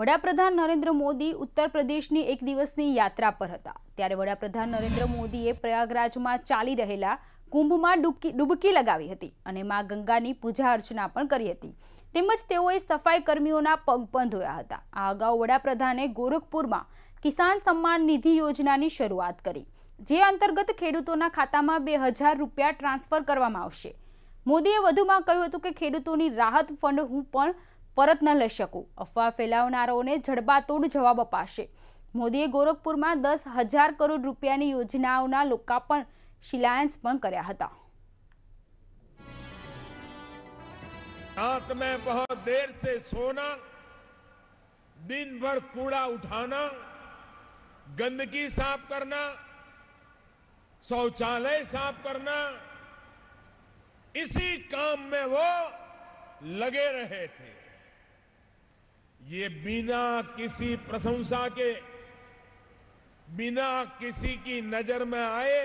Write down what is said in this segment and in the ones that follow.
વડાપ્રધાન નરેન્દ્ર મોદી ઉત્તર પ્રદેશની એક દિવસની યાત્રા પર હતા ત્યારે વડાપ્રધાન નરેન્દ્ર મોદીએ પ્રયાગરાજમાં ચાલી રહેલા કુંભમાં ડૂબકી ડૂબકી લગાવી હતી અને માં ગંગાની પૂજા અર્ચના પણ કરી હતી તેમજ તેઓએ સફાઈ કર્મીઓના પગ પણ ધોયા હતા આ અગાઉ વડાપ્રધાને ગોરખપુરમાં કિસાન સન્માન નિધિ યોજનાની શરૂઆત કરી જે અંતર્ગત ખેડૂતોના ખાતામાં બે હજાર રૂપિયા ટ્રાન્સફર કરવામાં આવશે મોદીએ વધુમાં કહ્યું હતું કે ખેડૂતોની રાહત ફંડ હું પણ પરત ન લઈ શકું અફવા ફેલાવનારાઓને જડબાતોડ જવાબ અપાશે મોદીએ ગોરખપુરમાં દસ હજાર કરોડ રૂપિયાની યોજનાઓના લોકાર્પણ શિલાયન્સ પણ કર્યા હતા रात में बहुत देर से सोना दिन भर कूड़ा उठाना गंदगी साफ करना शौचालय साफ करना इसी काम में वो लगे रहे थे ये बिना किसी प्रशंसा के बिना किसी की नजर में आए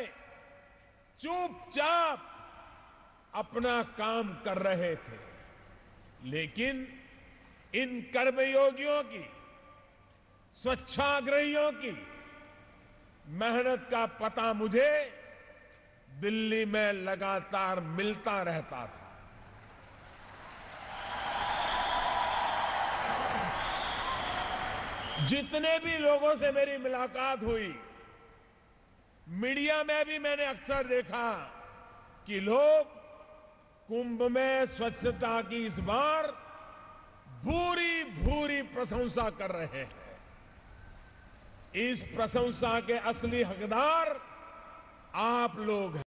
चुपचाप अपना काम कर रहे थे लेकिन इन कर्मयोगियों की स्वच्छाग्रहियों की मेहनत का पता मुझे दिल्ली में लगातार मिलता रहता था जितने भी लोगों से मेरी मुलाकात हुई मीडिया में भी मैंने अक्सर देखा कि लोग कुंभ में स्वच्छता की इस बार भूरी भूरी प्रशंसा कर रहे हैं इस प्रशंसा के असली हकदार आप लोग हैं